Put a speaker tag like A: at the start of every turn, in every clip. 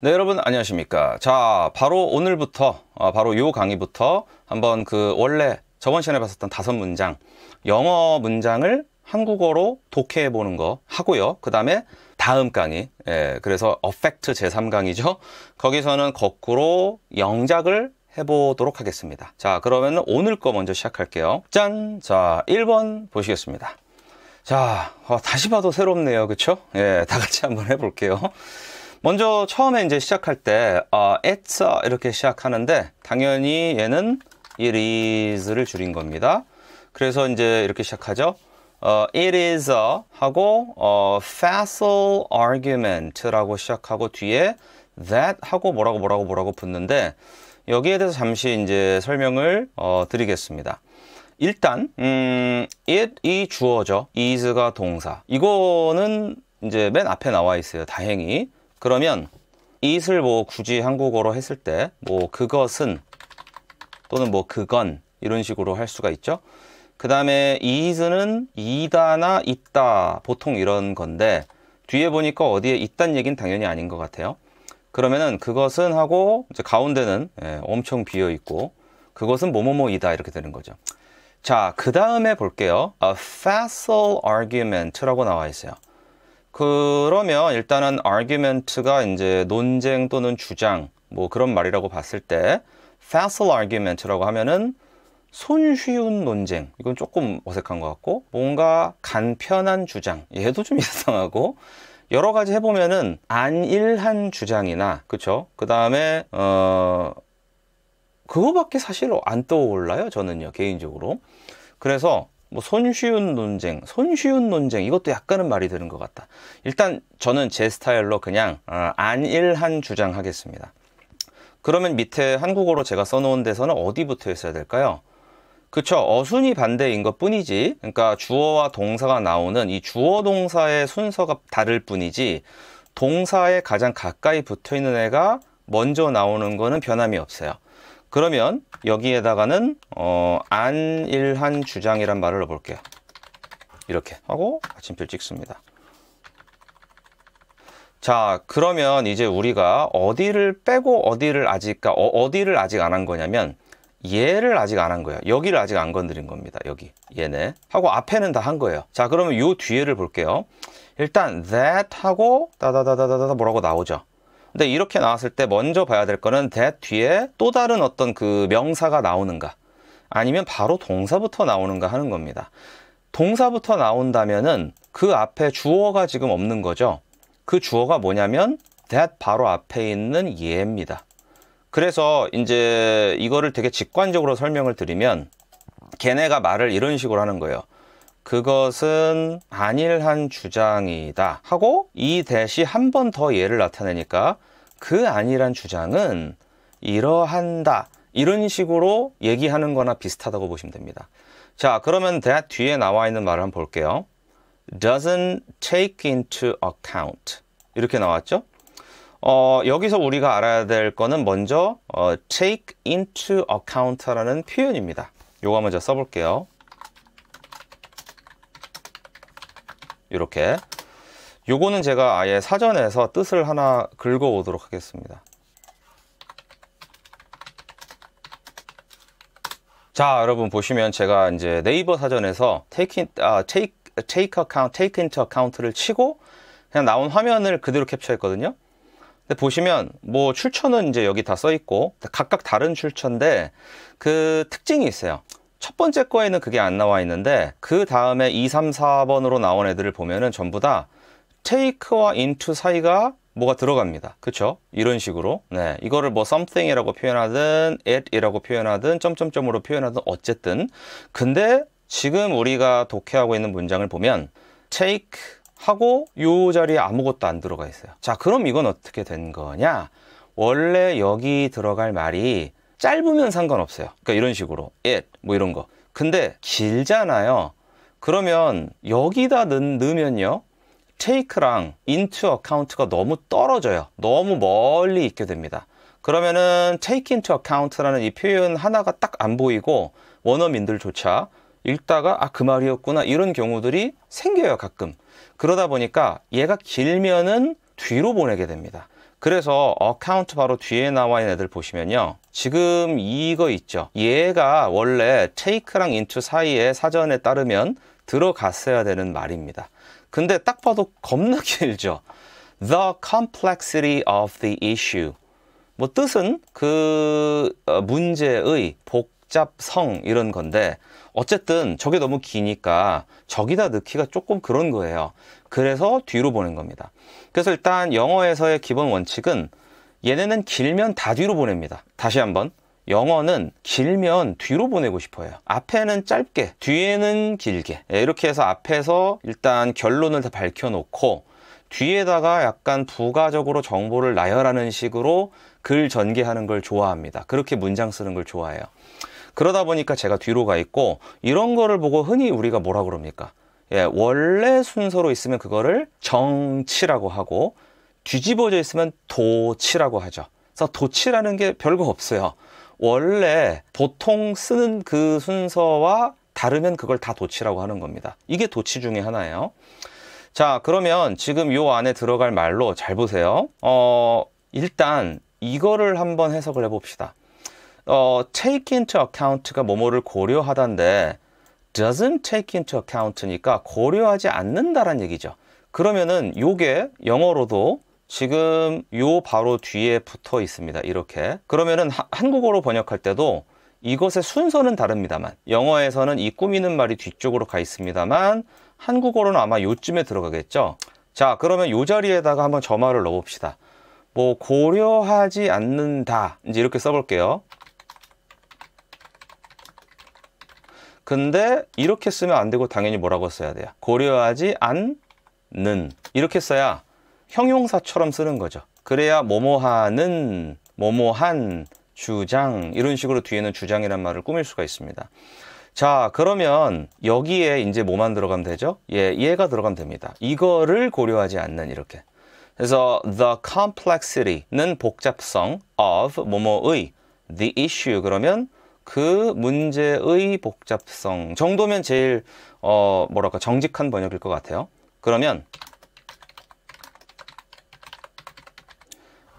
A: 네, 여러분 안녕하십니까. 자, 바로 오늘부터 아, 바로 요 강의부터 한번 그 원래 저번 시간에 봤었던 다섯 문장 영어 문장을 한국어로 독해해 보는 거 하고요. 그다음에 다음 강의. 예, 그래서 어펙트 제3강이죠. 거기서는 거꾸로 영작을 해 보도록 하겠습니다. 자, 그러면 오늘 거 먼저 시작할게요. 짠. 자, 1번 보시겠습니다. 자, 어, 다시 봐도 새롭네요. 그쵸 예, 다 같이 한번 해 볼게요. 먼저 처음에 이제 시작할 때 어, it's 이렇게 시작하는데 당연히 얘는 it is를 줄인 겁니다. 그래서 이제 이렇게 시작하죠. 어, it is a 하고 어, facile argument라고 시작하고 뒤에 that 하고 뭐라고 뭐라고 뭐라고 붙는데 여기에 대해서 잠시 이제 설명을 어, 드리겠습니다. 일단 음, it이 주어죠. is가 동사. 이거는 이제 맨 앞에 나와 있어요. 다행히. 그러면 이슬 뭐 굳이 한국어로 했을 때 뭐 그것은 또는 뭐 그건 이런 식으로 할 수가 있죠. 그 다음에 이즈는 이다나 있다 보통 이런 건데 뒤에 보니까 어디에 있단 얘기는 당연히 아닌 것 같아요. 그러면은 그것은 하고 이제 가운데는 예, 엄청 비어 있고 그것은 뭐뭐뭐이다 이렇게 되는 거죠. 자, 그 다음에 볼게요. A facile argument라고 나와 있어요. 그러면 일단은 argument가 이제 논쟁 또는 주장 뭐 그런 말이라고 봤을 때 facile argument라고 하면은 손쉬운 논쟁 이건 조금 어색한 것 같고 뭔가 간편한 주장 얘도 좀 이상하고 여러 가지 해보면은 안일한 주장이나 그쵸 그 다음에 어 그거밖에 사실 안 떠올라요 저는요 개인적으로 그래서 뭐 손쉬운 논쟁, 손쉬운 논쟁 이것도 약간은 말이 되는 것 같다. 일단 저는 제 스타일로 그냥 어, 안일한 주장하겠습니다. 그러면 밑에 한국어로 제가 써놓은 데서는 어디부터 있어야 될까요? 그쵸 어순이 반대인 것 뿐이지 그러니까 주어와 동사가 나오는 이 주어 동사의 순서가 다를 뿐이지 동사에 가장 가까이 붙어 있는 애가 먼저 나오는 거는 변함이 없어요 그러면 여기에다가는 어, 안일한 주장이란 말을 넣어볼게요. 이렇게 하고 아침표 찍습니다. 자 그러면 이제 우리가 어디를 빼고 어디를 아직 어, 디를 아직 안 한 거냐면 얘를 아직 안 한 거예요 여기를 아직 안 건드린 겁니다 여기 얘네 하고 앞에는 다 한 거예요 자 그러면 요 뒤에를 볼게요 일단 that 하고 따다다다다다 뭐라고 나오죠 근데 이렇게 나왔을 때 먼저 봐야 될 거는 대 뒤에 또 다른 어떤 그 명사가 나오는가 아니면 바로 동사부터 나오는가 하는 겁니다. 동사부터 나온다면은 그 앞에 주어가 지금 없는 거죠. 그 주어가 뭐냐면 that 바로 앞에 있는 예입니다. 그래서 이제 이거를 되게 직관적으로 설명을 드리면 걔네가 말을 이런 식으로 하는 거예요. 그것은 안일한 주장이다 하고 이 대시 한 번 더 예를 나타내니까 그 안일한 주장은 이러한다 이런 식으로 얘기하는 거나 비슷하다고 보시면 됩니다. 자 그러면 대 뒤에 나와 있는 말을 한번 볼게요. doesn't take into account 이렇게 나왔죠? 어, 여기서 우리가 알아야 될 거는 먼저 어, take into account라는 표현입니다. 요거 먼저 써볼게요. 이렇게 요거는 제가 아예 사전에서 뜻을 하나 긁어 오도록 하겠습니다 자 여러분 보시면 제가 이제 네이버 사전에서 take, in, 아, take, take account, take into account를 치고 그냥 나온 화면을 그대로 캡처했거든요 근데 보시면 뭐 출처는 이제 여기 다 써 있고 각각 다른 출처인데 그 특징이 있어요 첫 번째 거에는 그게 안 나와 있는데 그 다음에 2, 3, 4번으로 나온 애들을 보면은 전부 다 take와 into 사이가 뭐가 들어갑니다. 그렇죠? 이런 식으로. 네. 이거를 뭐 something이라고 표현하든 at이라고 표현하든 점점점으로 표현하든 어쨌든 근데 지금 우리가 독해하고 있는 문장을 보면 take 하고 요 자리에 아무것도 안 들어가 있어요. 자, 그럼 이건 어떻게 된 거냐? 원래 여기 들어갈 말이 짧으면 상관없어요. 그러니까 이런 식으로 it 뭐 이런 거. 근데 길잖아요. 그러면 여기다 넣, 으면요 take랑 into account가 너무 떨어져요. 너무 멀리 있게 됩니다. 그러면은 take into account라는 이 표현 하나가 딱 안 보이고 원어민들조차 읽다가 아 그 말이었구나 이런 경우들이 생겨요 가끔 그러다 보니까 얘가 길면은 뒤로 보내게 됩니다 그래서 어카운트 바로 뒤에 나와 있는 애들 보시면요. 지금 이거 있죠. 얘가 원래 테이크랑 인투 사이에 사전에 따르면 들어갔어야 되는 말입니다. 근데 딱 봐도 겁나 길죠. The complexity of the issue. 뭐 뜻은 그 어, 문제의 복잡성 이런 건데 어쨌든 저게 너무 기니까 저기다 넣기가 조금 그런 거예요. 그래서 뒤로 보낸 겁니다. 그래서 일단 영어에서의 기본 원칙은 얘네는 길면 다 뒤로 보냅니다. 다시 한번 영어는 길면 뒤로 보내고 싶어요. 앞에는 짧게, 뒤에는 길게. 예, 이렇게 해서 앞에서 일단 결론을 다 밝혀놓고 뒤에다가 약간 부가적으로 정보를 나열하는 식으로 글 전개하는 걸 좋아합니다. 그렇게 문장 쓰는 걸 좋아해요. 그러다 보니까 제가 뒤로 가 있고 이런 거를 보고 흔히 우리가 뭐라 그럽니까? 예, 원래 순서로 있으면 그거를 정치라고 하고 뒤집어져 있으면 도치라고 하죠. 그래서 도치라는 게 별거 없어요. 원래 보통 쓰는 그 순서와 다르면 그걸 다 도치라고 하는 겁니다. 이게 도치 중의 하나예요. 자, 그러면 지금 요 안에 들어갈 말로 잘 보세요. 어, 일단 이거를 한번 해석을 해봅시다. 어, take into account가 뭐뭐를 고려하다인데 doesn't take into account니까 고려하지 않는다란 얘기죠. 그러면은 요게 영어로도 지금 요 바로 뒤에 붙어 있습니다. 이렇게. 그러면은 하, 한국어로 번역할 때도 이것의 순서는 다릅니다만 영어에서는 이 꾸미는 말이 뒤쪽으로 가 있습니다만 한국어로는 아마 요쯤에 들어가겠죠. 자, 그러면 요 자리에다가 한번 저 말을 넣어 봅시다. 뭐 고려하지 않는다. 이제 이렇게 써 볼게요. 근데 이렇게 쓰면 안 되고 당연히 뭐라고 써야 돼요? 고려하지 않는 이렇게 써야 형용사처럼 쓰는 거죠. 그래야 뭐뭐하는 뭐뭐한 주장 이런 식으로 뒤에는 주장이란 말을 꾸밀 수가 있습니다. 자 그러면 여기에 이제 뭐만 들어가면 되죠? 예, 얘가 들어가면 됩니다. 이거를 고려하지 않는 이렇게. 그래서 the complexity는 복잡성 of 뭐뭐의 the issue 그러면 그 문제의 복잡성 정도면 제일 어 뭐랄까 정직한 번역일 것 같아요 그러면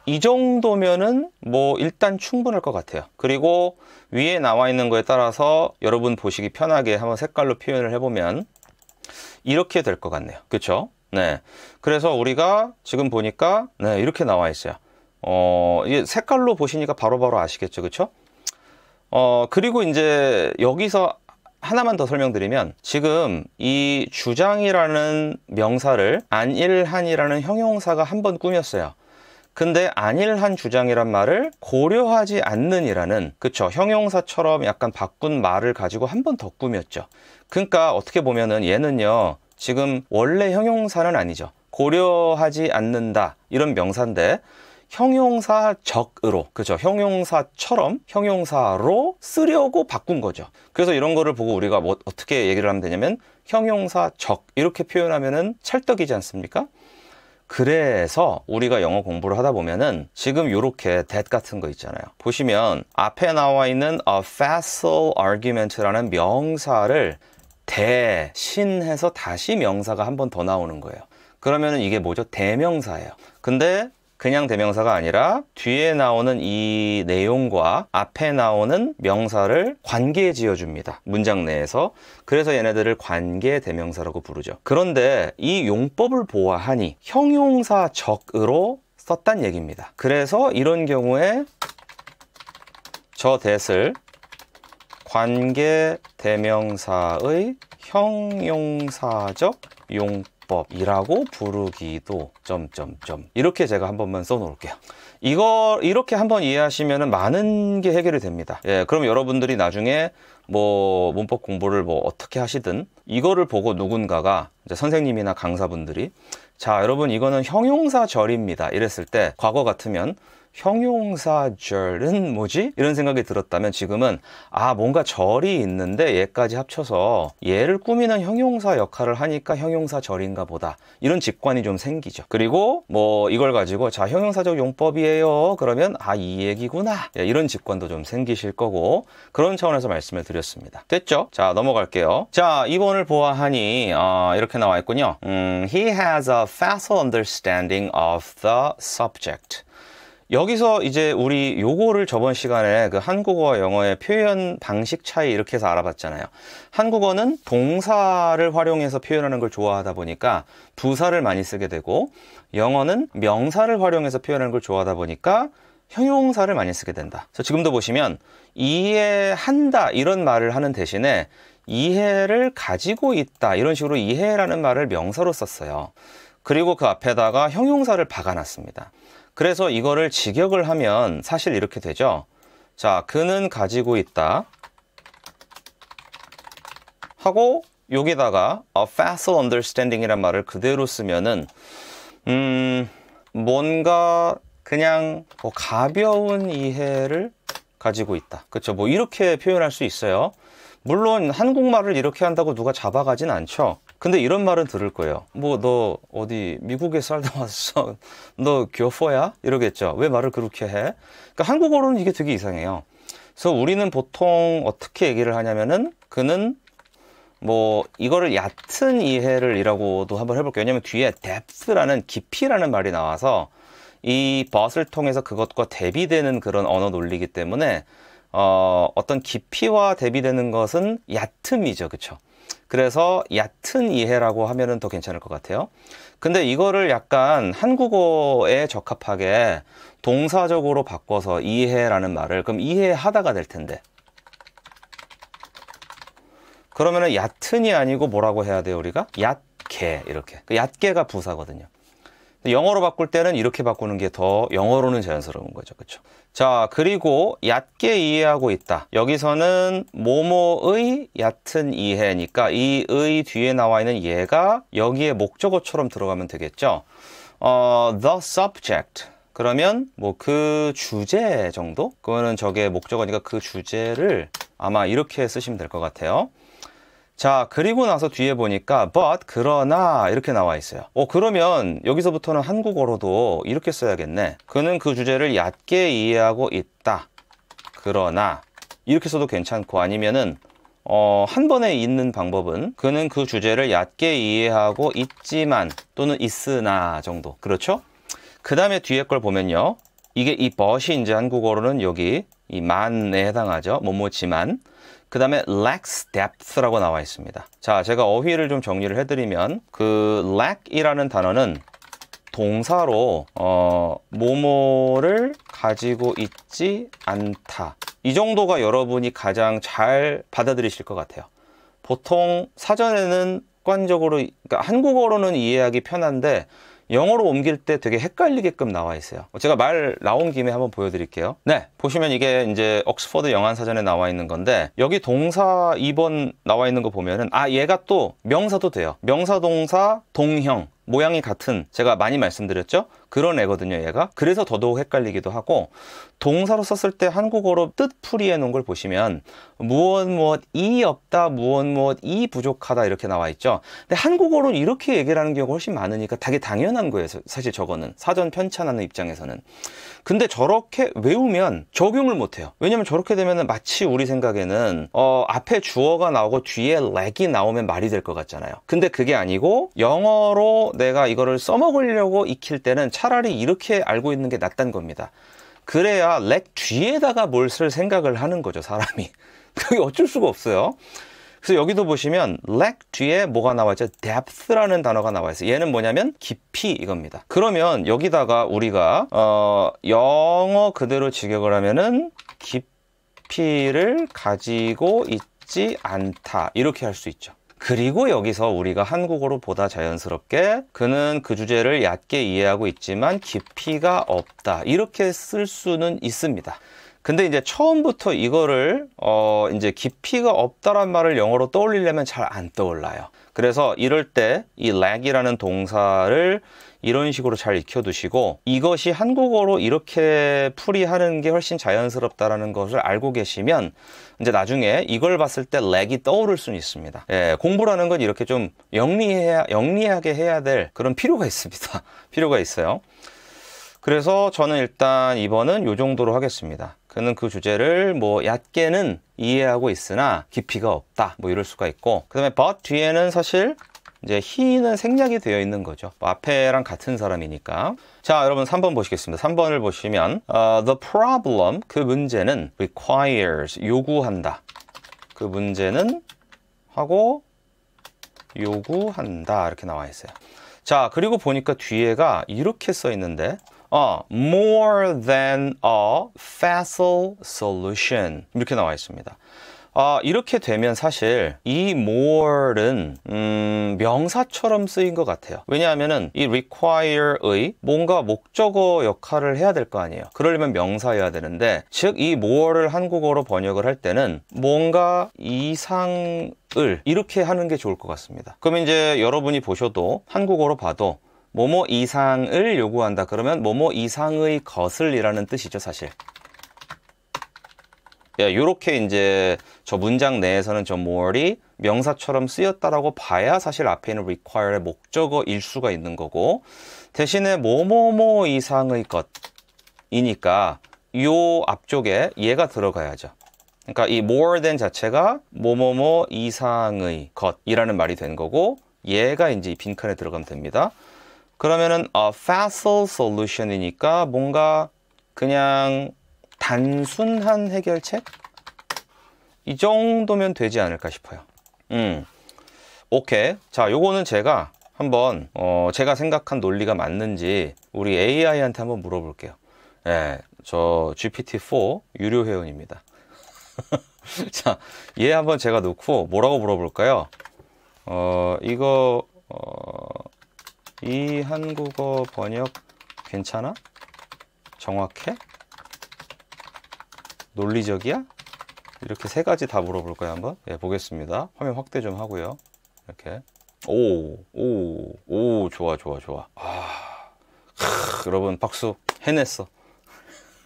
A: 이 정도면은 뭐 일단 충분할 것 같아요 그리고 위에 나와 있는 거에 따라서 여러분 보시기 편하게 한번 색깔로 표현을 해보면 이렇게 될 것 같네요 그쵸네 그래서 우리가 지금 보니까 네 이렇게 나와 있어요 어, 색깔로 보시니까 바로바로 바로 아시겠죠, 그쵸 어, 그리고 이제 여기서 하나만 더 설명드리면 지금 이 주장이라는 명사를 안일한이라는 형용사가 한 번 꾸몄어요. 근데 안일한 주장이란 말을 고려하지 않는이라는 그쵸 형용사처럼 약간 바꾼 말을 가지고 한 번 더 꾸몄죠. 그러니까 어떻게 보면은 얘는요 지금 원래 형용사는 아니죠. 고려하지 않는다 이런 명사인데 형용사적으로 그죠 형용사처럼 형용사로 쓰려고 바꾼 거죠 그래서 이런 거를 보고 우리가 뭐 어떻게 얘기를 하면 되냐면 형용사적 이렇게 표현하면은 찰떡이지 않습니까 그래서 우리가 영어 공부를 하다 보면은 지금 이렇게 that 같은 거 있잖아요. 보시면 앞에 나와 있는 a facile argument라는 명사를 대신해서 다시 명사가 한 번 더 나오는 거예요. 그러면은 이게 뭐죠? 대명사예요. 근데 그냥 대명사가 아니라 뒤에 나오는 이 내용과 앞에 나오는 명사를 관계 지어줍니다. 문장 내에서. 그래서 얘네들을 관계 대명사라고 부르죠. 그런데 이 용법을 보아하니 형용사 적으로 썼단 얘기입니다. 그래서 이런 경우에 저 대슬 관계 대명사의 형용사적 용법 기법이라고 부르기도 점점점 이렇게 제가 한 번만 써놓을게요. 이거 이렇게 한 번 이해하시면 많은 게 해결이 됩니다. 예, 그럼 여러분들이 나중에 뭐 문법 공부를 뭐 어떻게 하시든 이거를 보고 누군가가 이제 선생님이나 강사분들이 자 여러분 이거는 형용사 절입니다 이랬을 때 과거 같으면 형용사절은 뭐지? 이런 생각이 들었다면 지금은 아 뭔가 절이 있는데 얘까지 합쳐서 얘를 꾸미는 형용사 역할을 하니까 형용사절인가 보다 이런 직관이 좀 생기죠 그리고 뭐 이걸 가지고 자 형용사적 용법이에요 그러면 아 이 얘기구나 예, 이런 직관도 좀 생기실 거고 그런 차원에서 말씀을 드렸습니다 됐죠? 자 넘어갈게요 자 2번을 보아하니 어, 이렇게 나와 있군요 음, He has a facile understanding of the subject 여기서 이제 우리 요거를 저번 시간에 그 한국어와 영어의 표현 방식 차이 이렇게 해서 알아봤잖아요. 한국어는 동사를 활용해서 표현하는 걸 좋아하다 보니까 부사를 많이 쓰게 되고 영어는 명사를 활용해서 표현하는 걸 좋아하다 보니까 형용사를 많이 쓰게 된다. 그래서 지금도 보시면 이해한다 이런 말을 하는 대신에 이해를 가지고 있다 이런 식으로 이해라는 말을 명사로 썼어요. 그리고 그 앞에다가 형용사를 박아놨습니다. 그래서 이거를 직역을 하면 사실 이렇게 되죠. 자, 그는 가지고 있다. 하고 여기다가 a facile understanding이란 말을 그대로 쓰면은 음, 뭔가 그냥 뭐 가벼운 이해를 가지고 있다. 그렇죠? 뭐 이렇게 표현할 수 있어요. 물론 한국말을 이렇게 한다고 누가 잡아가진 않죠. 근데 이런 말은 들을 거예요. 뭐 너 어디 미국에 살다 왔어? 너 교포야? 이러겠죠. 왜 말을 그렇게 해? 그러니까 한국어로는 이게 되게 이상해요. 그래서 우리는 보통 어떻게 얘기를 하냐면은 그는 뭐 이거를 얕은 이해를이라고도 한번 해볼게요. 왜냐면 뒤에 depth라는 깊이라는 말이 나와서 이 but을 통해서 그것과 대비되는 그런 언어 논리이기 때문에 어, 어떤 깊이와 대비되는 것은 얕음이죠, 그렇죠? 그래서 얕은 이해라고 하면은 더 괜찮을 것 같아요. 근데 이거를 약간 한국어에 적합하게 동사적으로 바꿔서 이해라는 말을 그럼 이해하다가 될 텐데. 그러면은 얕은이 아니고 뭐라고 해야 돼요, 우리가? 얕게 이렇게. 그 얕게가 부사거든요. 영어로 바꿀 때는 이렇게 바꾸는 게 더 영어로는 자연스러운 거죠. 그렇죠? 자, 그리고 얕게 이해하고 있다. 여기서는 모모의 얕은 이해니까 이의 뒤에 나와 있는 얘가 여기에 목적어처럼 들어가면 되겠죠. 어, the subject. 그러면 뭐 그 주제 정도? 그거는 저게 목적어니까 그 주제를 아마 이렇게 쓰시면 될 것 같아요. 자, 그리고 나서 뒤에 보니까 but 그러나 이렇게 나와 있어요. 어, 그러면 여기서부터는 한국어로도 이렇게 써야겠네. 그는 그 주제를 얕게 이해하고 있다. 그러나 이렇게 써도 괜찮고 아니면은 어, 한 번에 있는 방법은 그는 그 주제를 얕게 이해하고 있지만 또는 있으나 정도. 그렇죠? 그 다음에 뒤에 걸 보면요. 이게 이 but이 이제 한국어로는 여기 이 만에 해당하죠. 뭐뭐지만 그 다음에 lacks depth라고 나와 있습니다. 자, 제가 어휘를 좀 정리를 해드리면 그 lack이라는 단어는 동사로 어, 모모를 가지고 있지 않다. 이 정도가 여러분이 가장 잘 받아들이실 것 같아요. 보통 사전에는 관적으로 그러니까 한국어로는 이해하기 편한데 영어로 옮길 때 되게 헷갈리게끔 나와 있어요. 제가 말 나온 김에 한번 보여드릴게요. 네, 보시면 이게 이제 옥스퍼드 영안사전에 나와 있는 건데 여기 동사 2번 나와 있는 거 보면은 아 얘가 또 명사도 돼요. 명사 동사 동형 모양이 같은 제가 많이 말씀드렸죠 그런 애거든요 얘가 그래서 더더욱 헷갈리기도 하고 동사로 썼을 때 한국어로 뜻풀이해 놓은 걸 보시면 무엇 무엇 이 없다 무엇 무엇 이 부족하다 이렇게 나와 있죠 근데 한국어로 이렇게 얘기를 하는 경우가 훨씬 많으니까 되게 당연한 거예요 사실 저거는 사전 편찬하는 입장에서는 근데 저렇게 외우면 적용을 못해요. 왜냐면 저렇게 되면 마치 우리 생각에는 어, 앞에 주어가 나오고 뒤에 렉이 나오면 말이 될 것 같잖아요. 근데 그게 아니고 영어로 내가 이거를 써먹으려고 익힐 때는 차라리 이렇게 알고 있는 게낫다는 겁니다. 그래야 렉 뒤에다가 뭘 쓸 생각을 하는 거죠, 사람이. 그게 어쩔 수가 없어요. 그래서 여기도 보시면 lack 뒤에 뭐가 나와 있죠? depth라는 단어가 나와 있어요. 얘는 뭐냐면 깊이 이겁니다. 그러면 여기다가 우리가 어, 영어 그대로 직역을 하면은 깊이를 가지고 있지 않다. 이렇게 할 수 있죠. 그리고 여기서 우리가 한국어로 보다 자연스럽게 그는 그 주제를 얕게 이해하고 있지만 깊이가 없다. 이렇게 쓸 수는 있습니다. 근데 이제 처음부터 이거를 어 이제 깊이가 없다란 말을 영어로 떠올리려면 잘 안 떠올라요. 그래서 이럴 때 이 lag이라는 동사를 이런 식으로 잘 익혀두시고 이것이 한국어로 이렇게 풀이하는 게 훨씬 자연스럽다라는 것을 알고 계시면 이제 나중에 이걸 봤을 때 렉이 떠오를 수는 있습니다. 예, 공부라는 건 이렇게 좀 영리해야, 영리하게 해야 될 그런 필요가 있습니다. 필요가 있어요. 그래서 저는 일단 이번은 이 정도로 하겠습니다. 그는 그 주제를 뭐 얕게는 이해하고 있으나 깊이가 없다 뭐 이럴 수가 있고 그 다음에 but 뒤에는 사실 이제 he는 생략이 되어 있는 거죠 뭐 앞에랑 같은 사람이니까 자 여러분 3번 보시겠습니다 3번을 보시면 uh, the problem 그 문제는 requires 요구한다 그 문제는 하고 요구한다 이렇게 나와 있어요 자 그리고 보니까 뒤에가 이렇게 써 있는데 어, more than a facile solution 이렇게 나와 있습니다. 아, 이렇게 되면 사실 이 more는 음, 명사처럼 쓰인 것 같아요. 왜냐하면 은이 require의 뭔가 목적어 역할을 해야 될 거 아니에요. 그러려면 명사여야 되는데 즉 이 more를 한국어로 번역을 할 때는 뭔가 이상을 이렇게 하는 게 좋을 것 같습니다. 그럼 이제 여러분이 보셔도 한국어로 봐도 뭐뭐 이상을 요구한다. 그러면 뭐뭐 이상의 것을이라는 뜻이죠, 사실. 예, 요렇게 이제 저 문장 내에서는 저 more이 명사처럼 쓰였다라고 봐야 사실 앞에 있는 require의 목적어일 수가 있는 거고 대신에 뭐뭐뭐 이상의 것이니까 요 앞쪽에 얘가 들어가야죠. 그러니까 이 more than 자체가 뭐뭐뭐 이상의 것이라는 말이 된 거고 얘가 이제 빈칸에 들어가면 됩니다. 그러면은 a 어, facile solution이니까 뭔가 그냥 단순한 해결책? 이 정도면 되지 않을까 싶어요. 음. 오케이. 자, 요거는 제가 한번 어, 제가 생각한 논리가 맞는지 우리 AI한테 한번 물어볼게요. 예. 저 GPT-4 유료 회원입니다. 자, 얘 한번 제가 놓고 뭐라고 물어볼까요? 어, 이거 어, 이 한국어 번역 괜찮아? 정확해? 논리적이야? 이렇게 세 가지 다 물어볼 거예요 한번 예, 보겠습니다 화면 확대 좀 하고요 이렇게 오오오 오, 오, 좋아 좋아 좋아 아, 크, 여러분 박수 해냈어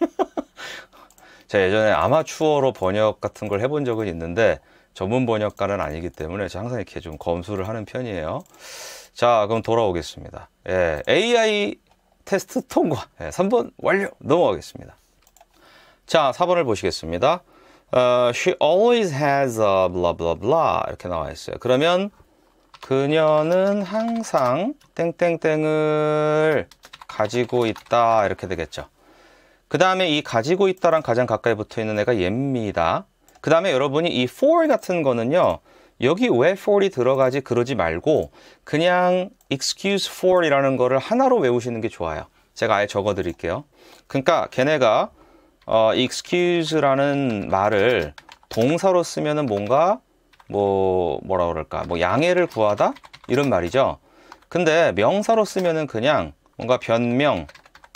A: 제가 예전에 아마추어로 번역 같은 걸 해본 적은 있는데 전문 번역가는 아니기 때문에 제가 항상 이렇게 좀 검수를 하는 편이에요 자, 그럼 돌아오겠습니다. 예, AI 테스트 통과. 예, 3번 완료. 넘어가겠습니다. 자, 4번을 보시겠습니다. Uh, she always has a blah blah blah 이렇게 나와 있어요. 그러면 그녀는 항상 땡땡땡을 가지고 있다 이렇게 되겠죠. 그 다음에 이 가지고 있다랑 가장 가까이 붙어 있는 애가 얘입니다. 그 다음에 여러분이 이 for 같은 거는요. 여기 왜 for이 들어가지 그러지 말고 그냥 excuse for 이라는 거를 하나로 외우시는 게 좋아요. 제가 아예 적어 드릴게요. 그러니까 걔네가 어, excuse라는 말을 동사로 쓰면 뭔가 뭐 뭐라 그럴까? 뭐 양해를 구하다 이런 말이죠. 근데 명사로 쓰면 그냥 뭔가 변명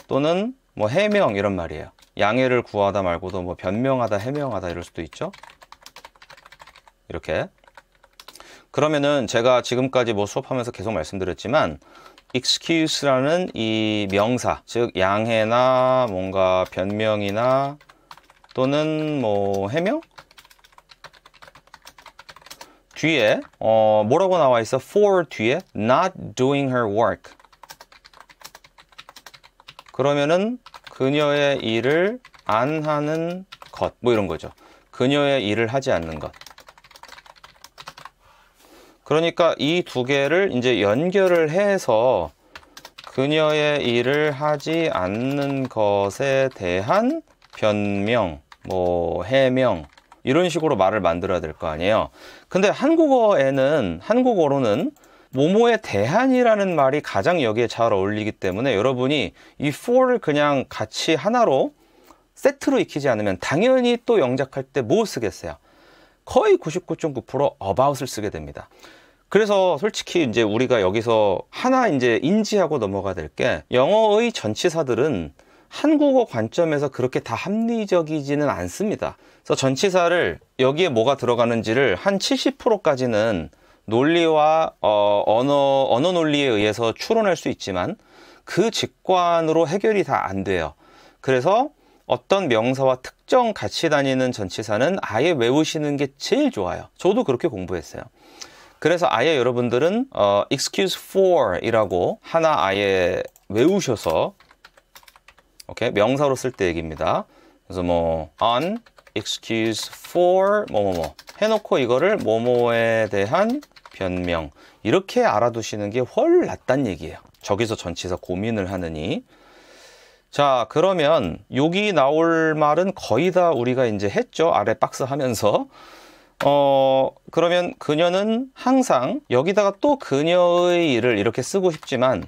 A: 또는 뭐 해명 이런 말이에요. 양해를 구하다 말고도 뭐 변명하다 해명하다 이럴 수도 있죠. 이렇게 그러면은 제가 지금까지 뭐 수업하면서 계속 말씀드렸지만 excuse라는 이 명사 즉 양해나 뭔가 변명이나 또는 뭐 해명 뒤에 어 뭐라고 나와 있어 for 뒤에 not doing her work 그러면은 그녀의 일을 안 하는 것 뭐 이런 거죠 그녀의 일을 하지 않는 것 그러니까 이 두 개를 이제 연결을 해서 그녀의 일을 하지 않는 것에 대한 변명, 뭐 해명 이런 식으로 말을 만들어야 될 거 아니에요. 근데 한국어에는 한국어로는 모모에 대한이라는 말이 가장 여기에 잘 어울리기 때문에 여러분이 이 for를 그냥 같이 하나로 세트로 익히지 않으면 당연히 또 영작할 때 뭐 쓰겠어요? 거의 99.9% about을 쓰게 됩니다. 그래서 솔직히 이제 우리가 여기서 하나 이제 인지하고 넘어가야 될 게 영어의 전치사들은 한국어 관점에서 그렇게 다 합리적이지는 않습니다. 그래서 전치사를 여기에 뭐가 들어가는지를 한 70%까지는 논리와 어, 언어 언어 논리에 의해서 추론할 수 있지만 그 직관으로 해결이 다 안 돼요. 그래서 어떤 명사와 특정 같이 다니는 전치사는 아예 외우시는 게 제일 좋아요. 저도 그렇게 공부했어요. 그래서 아예 여러분들은 어, excuse for 이라고 하나 아예 외우셔서 오케이 명사로 쓸 때 얘기입니다. 그래서 뭐 on excuse for 뭐뭐뭐 뭐, 뭐, 해놓고 이거를 뭐뭐에 대한 변명 이렇게 알아두시는 게 훨 낫단 얘기예요. 저기서 전치사 고민을 하느니 자 그러면 여기 나올 말은 거의 다 우리가 이제 했죠 아래 박스 하면서 어 그러면 그녀는 항상 여기다가 또 그녀의 일을 이렇게 쓰고 싶지만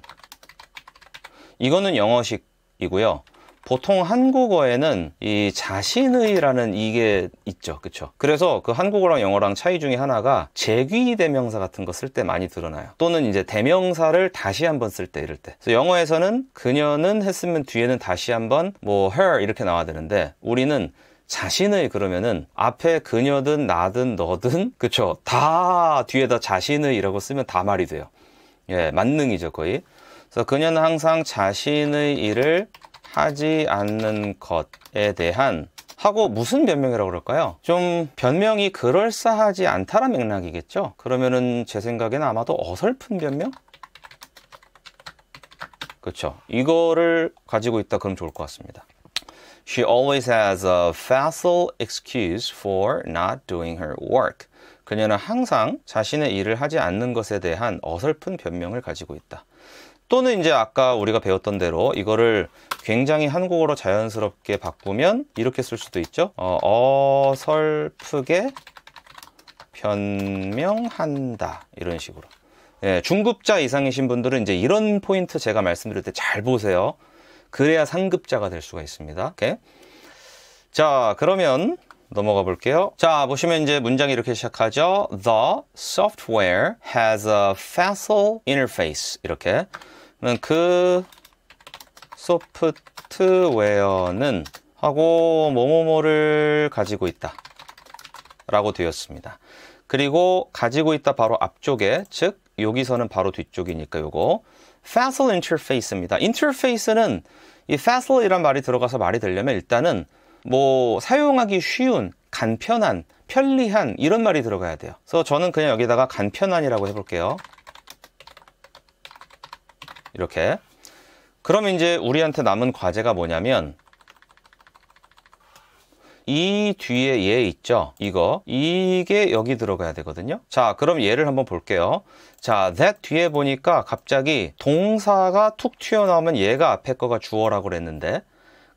A: 이거는 영어식이고요. 보통 한국어에는 이 자신의라는 이게 있죠. 그렇죠? 그래서 그 한국어랑 영어랑 차이 중에 하나가 제귀 대명사 같은 거 쓸 때 많이 드러나요. 또는 이제 대명사를 다시 한번 쓸 때 이럴 때. 그래서 영어에서는 그녀는 했으면 뒤에는 다시 한번 뭐 her 이렇게 나와야 되는데 우리는 자신의 그러면은 앞에 그녀든 나든 너든 그쵸 다 뒤에다 자신의이라고 쓰면 다 말이 돼요. 예, 만능이죠 거의. 그래서 그녀는 항상 자신의 일을 하지 않는 것에 대한 하고 무슨 변명이라고 그럴까요? 좀 변명이 그럴싸하지 않다는 맥락이겠죠? 그러면은 제 생각에는 아마도 어설픈 변명? 그렇죠. 이거를 가지고 있다 그럼 좋을 것 같습니다. She always has a facile excuse for not doing her work. 그녀는 항상 자신의 일을 하지 않는 것에 대한 어설픈 변명을 가지고 있다. 또는 이제 아까 우리가 배웠던 대로 이거를 굉장히 한국어로 자연스럽게 바꾸면 이렇게 쓸 수도 있죠. 어, 설프게 변명한다. 이런 식으로. 예, 중급자 이상이신 분들은 이제 이런 포인트 제가 말씀드릴 때 잘 보세요. 그래야 상급자가 될 수가 있습니다. 오케이? 자, 그러면 넘어가 볼게요. 자, 보시면 이제 문장이 이렇게 시작하죠. The software has a facile interface. 이렇게. 그 소프트웨어는 하고 뭐뭐뭐를 가지고 있다. 라고 되었습니다. 그리고 가지고 있다 바로 앞쪽에 즉 여기서는 바로 뒤쪽이니까 요거 facile interface입니다. interface는 이 facile이란 말이 들어가서 말이 되려면 일단은 뭐 사용하기 쉬운, 간편한, 편리한 이런 말이 들어가야 돼요. 그래서 저는 그냥 여기다가 간편한이라고 해볼게요. 이렇게. 그럼 이제 우리한테 남은 과제가 뭐냐면 이 뒤에 얘 있죠 이거 이게 여기 들어가야 되거든요 자 그럼 얘를 한번 볼게요 자 that 뒤에 보니까 갑자기 동사가 툭 튀어나오면 얘가 앞에 거가 주어라고 그랬는데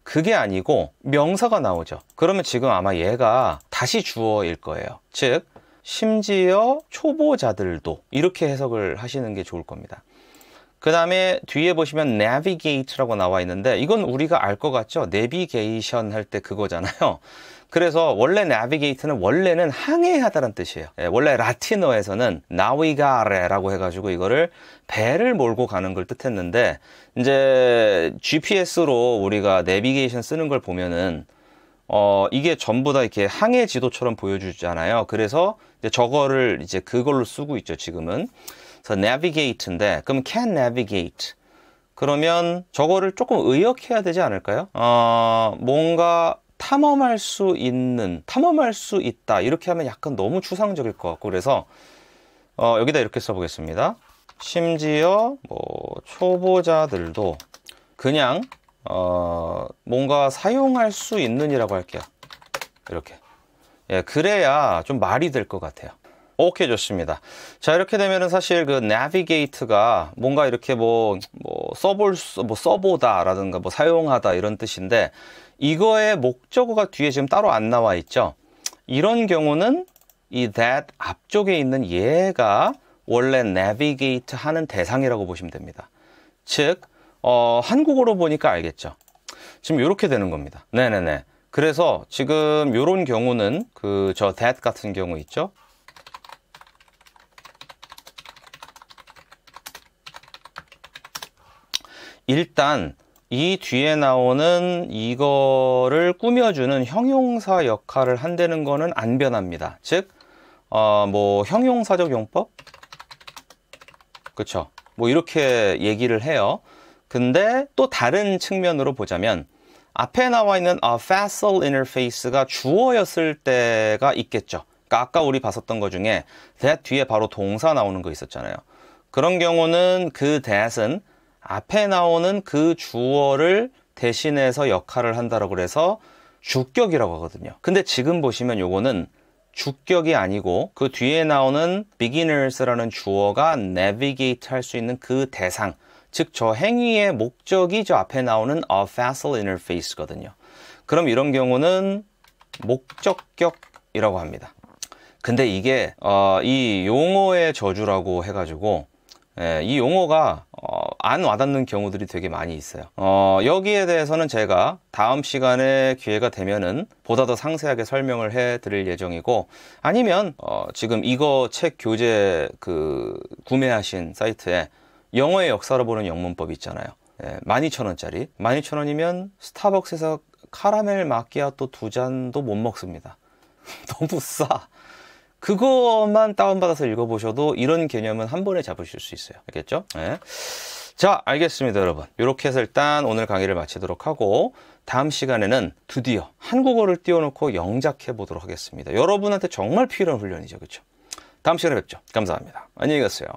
A: 그게 아니고 명사가 나오죠 그러면 지금 아마 얘가 다시 주어일 거예요 즉 심지어 초보자들도 이렇게 해석을 하시는 게 좋을 겁니다 그 다음에 뒤에 보시면 navigate라고 나와 있는데 이건 우리가 알 것 같죠? 내비게이션 할 때 그거잖아요. 그래서 원래 나비게이트는 원래는 항해하다는 뜻이에요. 예, 원래 라틴어에서는 나위가레라고 해가지고 이거를 배를 몰고 가는 걸 뜻했는데 이제 GPS로 우리가 내비게이션 쓰는 걸 보면은 어 이게 전부 다 이렇게 항해 지도처럼 보여주잖아요. 그래서 이제 저거를 이제 그걸로 쓰고 있죠 지금은. 그래서 navigate인데 그럼 can navigate 그러면 저거를 조금 의역해야 되지 않을까요? 어, 뭔가 탐험할 수 있는, 탐험할 수 있다. 이렇게 하면 약간 너무 추상적일 것 같고, 그래서, 어, 여기다 이렇게 써보겠습니다. 심지어, 뭐, 초보자들도 그냥, 어, 뭔가 사용할 수 있는이라고 할게요. 이렇게. 예, 그래야 좀 말이 될 것 같아요. 오케이 좋습니다 자 이렇게 되면은 사실 그 나비게이트가 뭔가 이렇게 뭐, 뭐 써볼 수, 뭐 써보다 라든가 뭐 사용하다 이런 뜻인데 이거의 목적어가 뒤에 지금 따로 안 나와 있죠 이런 경우는 이 that 앞쪽에 있는 얘가 원래 navigate 하는 대상이라고 보시면 됩니다 즉 어, 한국어로 보니까 알겠죠 지금 이렇게 되는 겁니다 네네네 그래서 지금 이런 경우는 그 저 that 같은 경우 있죠 일단 이 뒤에 나오는 이거를 꾸며주는 형용사 역할을 한다는 거는 안 변합니다. 즉, 어, 뭐 형용사적 용법? 그렇죠. 뭐 이렇게 얘기를 해요. 근데 또 다른 측면으로 보자면 앞에 나와 있는 a facile interface가 주어였을 때가 있겠죠. 그러니까 아까 우리 봤었던 것 중에 that 뒤에 바로 동사 나오는 거 있었잖아요. 그런 경우는 그 that은 앞에 나오는 그 주어를 대신해서 역할을 한다라고 그래서 주격이라고 하거든요. 근데 지금 보시면 요거는 주격이 아니고 그 뒤에 나오는 beginners라는 주어가 navigate 할 수 있는 그 대상, 즉 저 행위의 목적이 저 앞에 나오는 a facile interface거든요. 그럼 이런 경우는 목적격이라고 합니다. 근데 이게 어, 이 용어의 저주라고 해가지고 예, 이 용어가 어, 안 와닿는 경우들이 되게 많이 있어요. 어, 여기에 대해서는 제가 다음 시간에 기회가 되면은 보다 더 상세하게 설명을 해 드릴 예정이고 아니면 어, 지금 이거 책 교재 그 구매하신 사이트에 영어의 역사로 보는 영문법 있잖아요. 예, 12,000원짜리. 12,000원이면 스타벅스에서 카라멜 마끼아또 두 잔도 못 먹습니다. 너무 싸. 그것만 다운받아서 읽어보셔도 이런 개념은 한 번에 잡으실 수 있어요. 알겠죠? 네. 자, 알겠습니다, 여러분. 이렇게 해서 일단 오늘 강의를 마치도록 하고 다음 시간에는 드디어 한국어를 띄워놓고 영작해 보도록 하겠습니다. 여러분한테 정말 필요한 훈련이죠, 그렇죠? 다음 시간에 뵙죠. 감사합니다. 안녕히 계세요